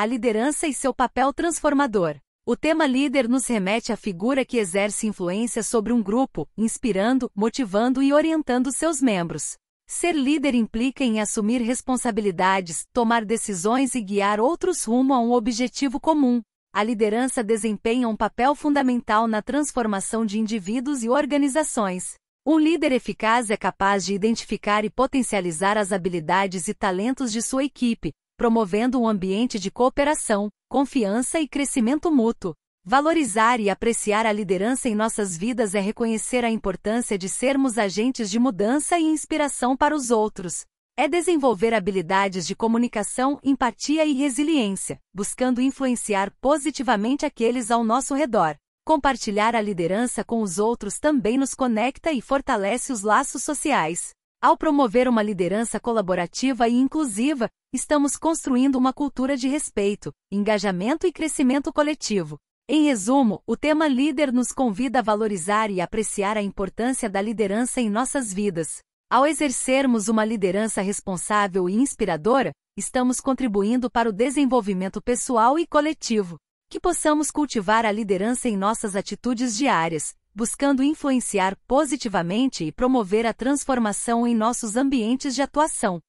a liderança e seu papel transformador. O tema líder nos remete à figura que exerce influência sobre um grupo, inspirando, motivando e orientando seus membros. Ser líder implica em assumir responsabilidades, tomar decisões e guiar outros rumo a um objetivo comum. A liderança desempenha um papel fundamental na transformação de indivíduos e organizações. Um líder eficaz é capaz de identificar e potencializar as habilidades e talentos de sua equipe, promovendo um ambiente de cooperação, confiança e crescimento mútuo. Valorizar e apreciar a liderança em nossas vidas é reconhecer a importância de sermos agentes de mudança e inspiração para os outros. É desenvolver habilidades de comunicação, empatia e resiliência, buscando influenciar positivamente aqueles ao nosso redor. Compartilhar a liderança com os outros também nos conecta e fortalece os laços sociais. Ao promover uma liderança colaborativa e inclusiva, estamos construindo uma cultura de respeito, engajamento e crescimento coletivo. Em resumo, o tema líder nos convida a valorizar e apreciar a importância da liderança em nossas vidas. Ao exercermos uma liderança responsável e inspiradora, estamos contribuindo para o desenvolvimento pessoal e coletivo. Que possamos cultivar a liderança em nossas atitudes diárias, buscando influenciar positivamente e promover a transformação em nossos ambientes de atuação.